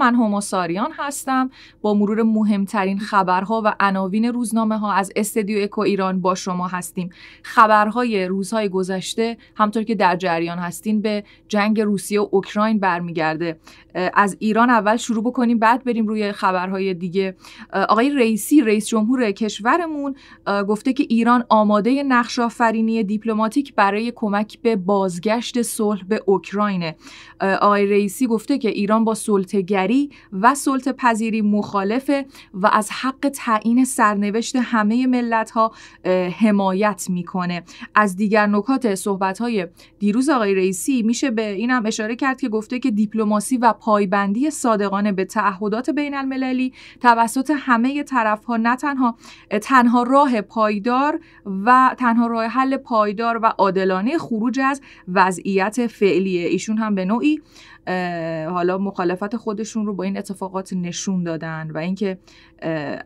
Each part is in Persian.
من هوموساریان هستم با مرور مهمترین خبرها و عناوین روزنامه ها از استدیو اکو ایران با شما هستیم خبرهای روزهای گذشته همطور که در جریان هستین به جنگ روسیه و اوکراین برمیگرده از ایران اول شروع بکنیم بعد بریم روی خبرهای دیگه آقای رئیسی رئیس جمهور کشورمون گفته که ایران آماده نقش آفرینی دیپلماتیک برای کمک به بازگشت صلح به اوکراینه آقای رئیسی گفته که ایران با سلطه‌گری و سلط پذیری مخالفه و از حق تعیین سرنوشت همه ملت ها حمایت میکنه از دیگر نکات صحبت های دیروز آقای رئیسی میشه به این هم اشاره کرد که گفته که دیپلماسی و پایبندی صادقانه به تعهدات بین المللی توسط همه طرف ها نه تنها تنها راه پایدار و تنها راه حل پایدار و عادلانه خروج از وضعیت فعلی ایشون هم به نوعی حالا مخالفت خودشون رو با این اتفاقات نشون دادن و اینکه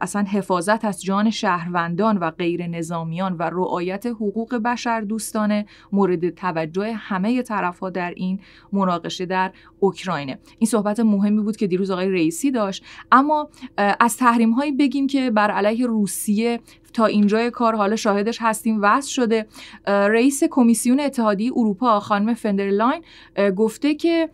اصلا حفاظت از جان شهروندان و غیر نظامیان و رعایت حقوق بشر دوستانه مورد توجه همه طرف ها در این مناقشه در اوکراینه این صحبت مهمی بود که دیروز آقای رئیسی داشت اما از تحریم هایی بگیم که بر علیه روسیه تا اینجای کار حالا شاهدش هستیم وضع شده رئیس کمیسیون اتحادیه اروپا خانم فندرلاین گفته که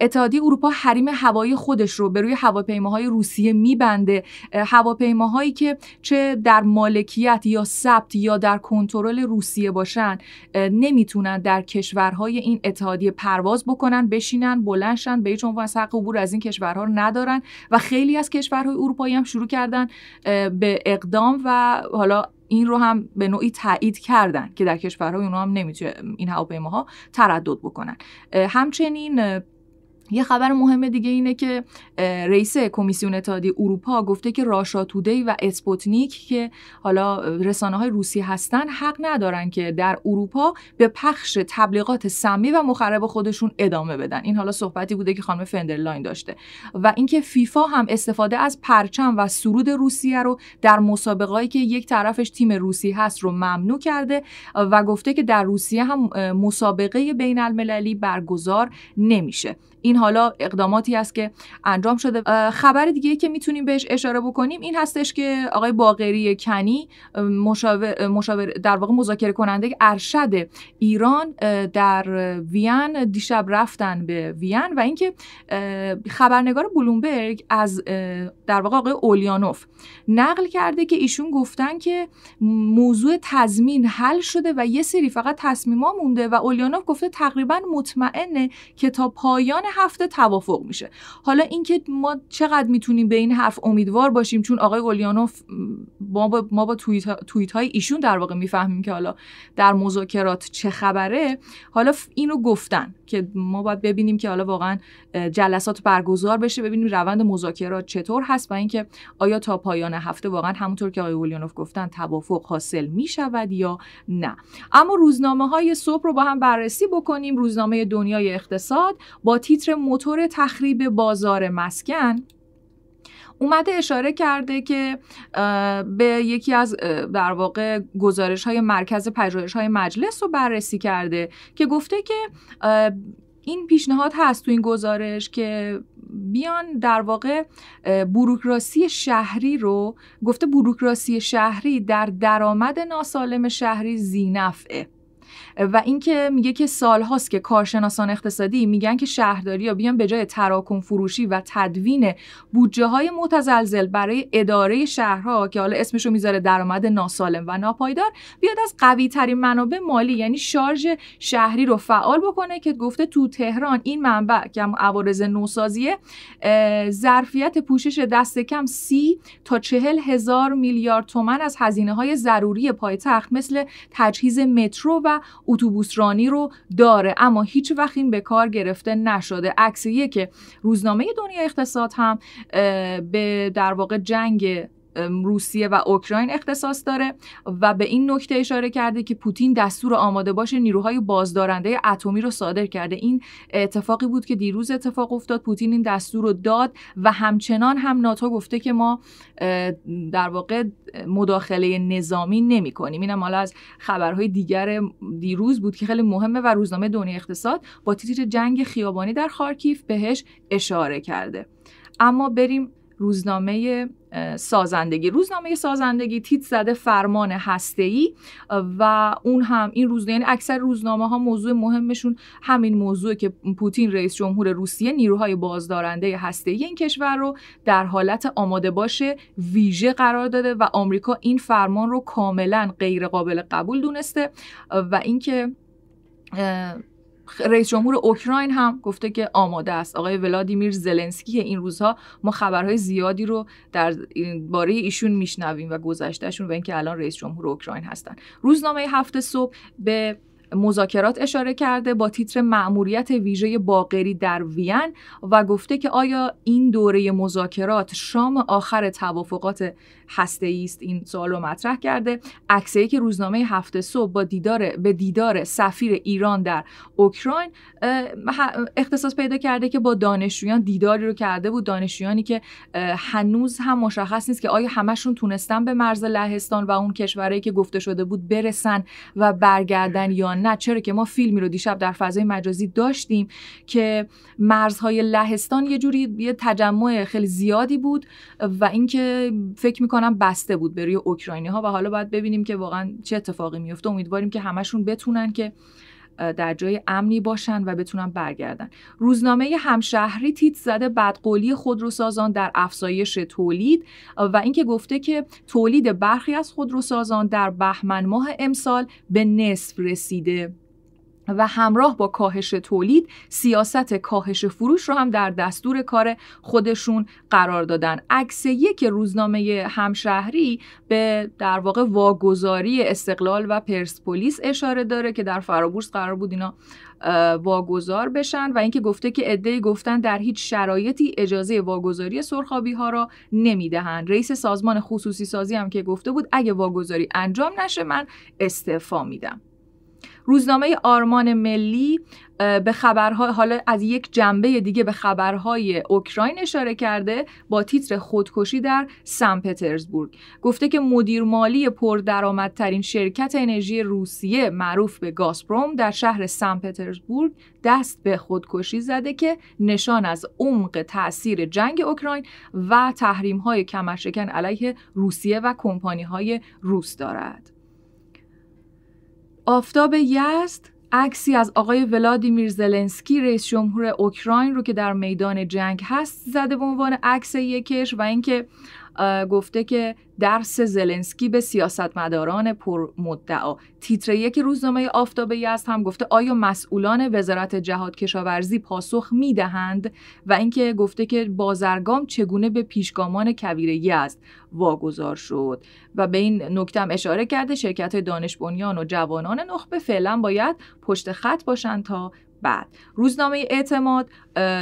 اتحادیه اروپا حریم هوایی خودش رو به روی هواپیماهای روسیه میبنده هواپیماهایی که چه در مالکیت یا ثبت یا در کنترل روسیه باشن نمیتونن در کشورهای این اتحادیه پرواز بکنن بشینن بلنشن به هیچ عنوان حق عبور از این کشورها رو ندارن و خیلی از کشورهای اروپایی هم شروع کردن به اقدام و حالا این رو هم به نوعی تایید کردن که در کشورهای اونا هم نمیتونه این هواپیماها تردد بکنن همچنین یه خبر مهم دیگه اینه که رئیس کمیسیون اتحادیه اروپا گفته که راشا تودی و اسپوتنیک که حالا رسانه های روسی هستن حق ندارن که در اروپا به پخش تبلیغات سمی و مخرب خودشون ادامه بدن این حالا صحبتی بوده که خانم فندرلاین داشته و اینکه فیفا هم استفاده از پرچم و سرود روسیه رو در مسابقاتی که یک طرفش تیم روسی هست رو ممنوع کرده و گفته که در روسیه هم مسابقه بین المللی برگزار نمیشه این حالا اقداماتی است که انجام شده خبر دیگه که میتونیم بهش اشاره بکنیم این هستش که آقای باقری کنی مشاور, در واقع مذاکره کننده ارشد ایران در وین دیشب رفتن به وین و اینکه خبرنگار بلومبرگ از در واقع آقای اولیانوف نقل کرده که ایشون گفتن که موضوع تضمین حل شده و یه سری فقط تصمیما مونده و اولیانوف گفته تقریبا مطمئنه که تا پایان هفته توافق میشه حالا اینکه ما چقدر میتونیم به این حرف امیدوار باشیم چون آقای اولیانوف ما با, ما با توییت, های ایشون در واقع میفهمیم که حالا در مذاکرات چه خبره حالا اینو گفتن که ما باید ببینیم که حالا واقعا جلسات برگزار بشه ببینیم روند مذاکرات چطور هست و اینکه آیا تا پایان هفته واقعا همونطور که آقای اولیانوف گفتن توافق حاصل میشود یا نه اما روزنامه های صبح رو با هم بررسی بکنیم روزنامه دنیای اقتصاد با تیتر موتور تخریب بازار مسکن اومده اشاره کرده که به یکی از در واقع گزارش های مرکز پژوهش های مجلس رو بررسی کرده که گفته که این پیشنهاد هست تو این گزارش که بیان در واقع بروکراسی شهری رو گفته بوروکراسی شهری در درآمد ناسالم شهری زینفعه و اینکه میگه که سال هاست که کارشناسان اقتصادی میگن که شهرداری ها بیان به جای تراکم فروشی و تدوین بودجه های متزلزل برای اداره شهرها که حالا اسمش رو میذاره درآمد ناسالم و ناپایدار بیاد از قوی ترین منابع مالی یعنی شارژ شهری رو فعال بکنه که گفته تو تهران این منبع که هم عوارض نوسازیه ظرفیت پوشش دست کم سی تا چهل هزار میلیارد تومن از هزینه های ضروری پایتخت مثل تجهیز مترو و اتوبوسرانی رو داره اما هیچ وقت این به کار گرفته نشده عکسیه که روزنامه دنیا اقتصاد هم به در واقع جنگ روسیه و اوکراین اختصاص داره و به این نکته اشاره کرده که پوتین دستور آماده باش نیروهای بازدارنده اتمی رو صادر کرده این اتفاقی بود که دیروز اتفاق افتاد پوتین این دستور رو داد و همچنان هم ناتو گفته که ما در واقع مداخله نظامی نمی کنیم اینم حالا از خبرهای دیگر دیروز بود که خیلی مهمه و روزنامه دنیا اقتصاد با تیتر جنگ خیابانی در خارکیف بهش اشاره کرده اما بریم روزنامه سازندگی روزنامه سازندگی تیت زده فرمان ای و اون هم این روزنامه یعنی اکثر روزنامه ها موضوع مهمشون همین موضوع که پوتین رئیس جمهور روسیه نیروهای بازدارنده ای این کشور رو در حالت آماده باشه ویژه قرار داده و آمریکا این فرمان رو کاملا غیر قابل قبول دونسته و اینکه رئیس جمهور اوکراین هم گفته که آماده است آقای ولادیمیر زلنسکی که این روزها ما خبرهای زیادی رو در باره ایشون میشنویم و گذشتهشون و اینکه الان رئیس جمهور اوکراین هستن روزنامه هفته صبح به مذاکرات اشاره کرده با تیتر معموریت ویژه باقری در وین و گفته که آیا این دوره مذاکرات شام آخر توافقات هسته است این سوال رو مطرح کرده عکسی که روزنامه هفته صبح با دیدار به دیدار سفیر ایران در اوکراین اختصاص پیدا کرده که با دانشجویان دیداری رو کرده بود دانشجویانی که هنوز هم مشخص نیست که آیا همشون تونستن به مرز لهستان و اون کشورهایی که گفته شده بود برسن و برگردن یا نه چرا که ما فیلمی رو دیشب در فضای مجازی داشتیم که مرزهای لهستان یه جوری یه تجمع خیلی زیادی بود و اینکه فکر میکنم بسته بود به روی اوکراینی ها و حالا باید ببینیم که واقعا چه اتفاقی میفته امیدواریم که همشون بتونن که در جای امنی باشن و بتونن برگردن روزنامه همشهری تیت زده بدقولی خودروسازان در افزایش تولید و اینکه گفته که تولید برخی از خودروسازان در بهمن ماه امسال به نصف رسیده و همراه با کاهش تولید سیاست کاهش فروش رو هم در دستور کار خودشون قرار دادن عکس یک روزنامه همشهری به در واقع واگذاری استقلال و پرسپولیس اشاره داره که در فرابورس قرار بود اینا واگذار بشن و اینکه گفته که عدهای گفتن در هیچ شرایطی اجازه واگذاری سرخابی ها را نمیدهند رئیس سازمان خصوصی سازی هم که گفته بود اگه واگذاری انجام نشه من استعفا میدم روزنامه آرمان ملی به خبرها حالا از یک جنبه دیگه به خبرهای اوکراین اشاره کرده با تیتر خودکشی در سن پترزبورگ گفته که مدیر مالی پردرآمدترین شرکت انرژی روسیه معروف به گازپروم در شهر سن پترزبورگ دست به خودکشی زده که نشان از عمق تاثیر جنگ اوکراین و تحریم‌های کمرشکن علیه روسیه و های روس دارد. آفتاب یزد عکسی از آقای ولادیمیر زلنسکی رئیس جمهور اوکراین رو که در میدان جنگ هست زده به عنوان عکس یکش و اینکه گفته که درس زلنسکی به سیاستمداران پرمدعا تیتر یک روزنامه آفتاب است هم گفته آیا مسئولان وزارت جهاد کشاورزی پاسخ میدهند و اینکه گفته که بازرگام چگونه به پیشگامان کبیره است واگذار شد و به این نکته هم اشاره کرده شرکت دانش بنیان و جوانان نخبه فعلا باید پشت خط باشند تا بعد روزنامه اعتماد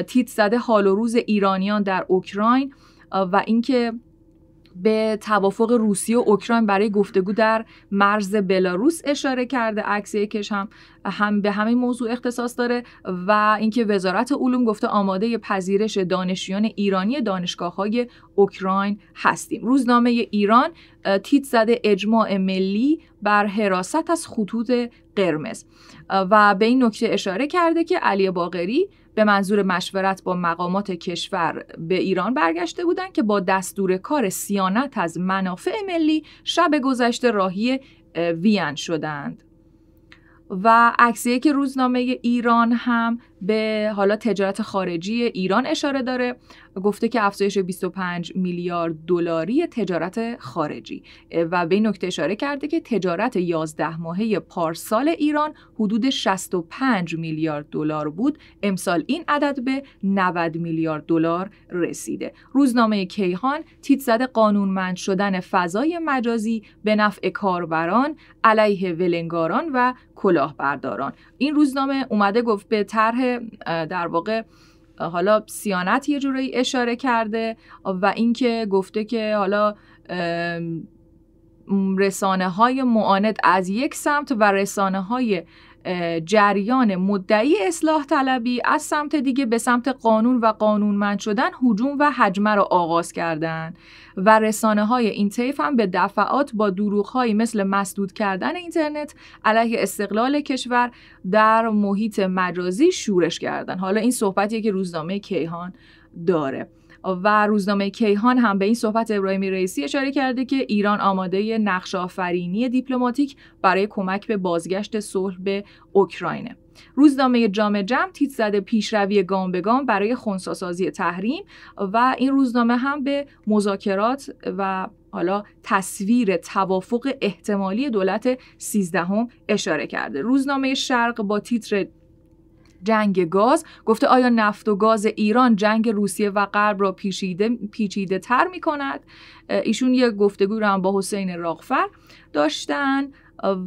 تیت زده حال و روز ایرانیان در اوکراین و اینکه به توافق روسیه و اوکراین برای گفتگو در مرز بلاروس اشاره کرده عکس یکش هم هم به همین موضوع اختصاص داره و اینکه وزارت علوم گفته آماده پذیرش دانشیان ایرانی های اوکراین هستیم روزنامه ایران تیت زده اجماع ملی بر حراست از خطوط قرمز و به این نکته اشاره کرده که علی باقری به منظور مشورت با مقامات کشور به ایران برگشته بودند که با دستور کار سیانت از منافع ملی شب گذشته راهی وین شدند و عکسیه که روزنامه ایران هم به حالا تجارت خارجی ایران اشاره داره گفته که افزایش 25 میلیارد دلاری تجارت خارجی و به این نکته اشاره کرده که تجارت 11 ماهه پارسال ایران حدود 65 میلیارد دلار بود امسال این عدد به 90 میلیارد دلار رسیده روزنامه کیهان تیت زده قانونمند شدن فضای مجازی به نفع کاربران علیه ولنگاران و کلاهبرداران این روزنامه اومده گفت به طرح در واقع حالا سیانت یه جورایی اشاره کرده و اینکه گفته که حالا رسانه های معاند از یک سمت و رسانه های جریان مدعی اصلاح طلبی از سمت دیگه به سمت قانون و قانونمند شدن هجوم و حجمه را آغاز کردند و رسانه های این طیف هم به دفعات با دروغ مثل مسدود کردن اینترنت علیه استقلال کشور در محیط مجازی شورش کردن حالا این صحبتیه که روزنامه کیهان داره و روزنامه کیهان هم به این صحبت ابراهیمی رئیسی اشاره کرده که ایران آماده نقش آفرینی دیپلماتیک برای کمک به بازگشت صلح به اوکراینه روزنامه جام جم تیت زده پیشروی گام به گام برای خونساسازی تحریم و این روزنامه هم به مذاکرات و حالا تصویر توافق احتمالی دولت سیزدهم اشاره کرده روزنامه شرق با تیتر جنگ گاز گفته آیا نفت و گاز ایران جنگ روسیه و غرب را پیچیده, پیچیده تر می کند ایشون یه گفتگوی رو هم با حسین راغفر داشتن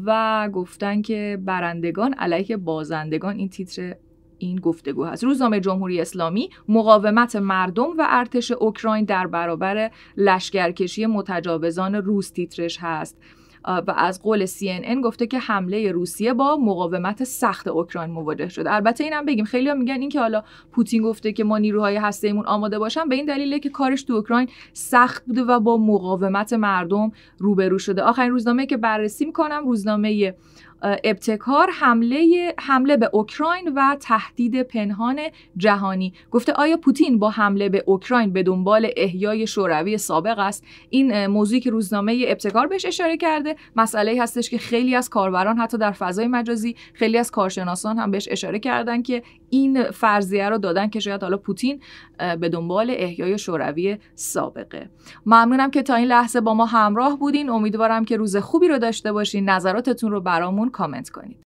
و گفتن که برندگان علیه بازندگان این تیتر این گفتگو هست روزنامه جمهوری اسلامی مقاومت مردم و ارتش اوکراین در برابر لشکرکشی متجاوزان روس تیترش هست و از قول CNN گفته که حمله روسیه با مقاومت سخت اوکراین مواجه شده البته اینم بگیم خیلی میگن اینکه حالا پوتین گفته که ما نیروهای هسته‌ایمون آماده باشن به این دلیله که کارش تو اوکراین سخت بوده و با مقاومت مردم روبرو شده آخرین روزنامه که بررسی میکنم روزنامه ابتکار حمله حمله به اوکراین و تهدید پنهان جهانی گفته آیا پوتین با حمله به اوکراین به دنبال احیای شوروی سابق است این موضوعی که روزنامه ابتکار بهش اشاره کرده مسئله هستش که خیلی از کاربران حتی در فضای مجازی خیلی از کارشناسان هم بهش اشاره کردن که این فرضیه رو دادن که شاید حالا پوتین به دنبال احیای شوروی سابقه ممنونم که تا این لحظه با ما همراه بودین امیدوارم که روز خوبی رو داشته باشین نظراتتون رو برامون کامنت کنید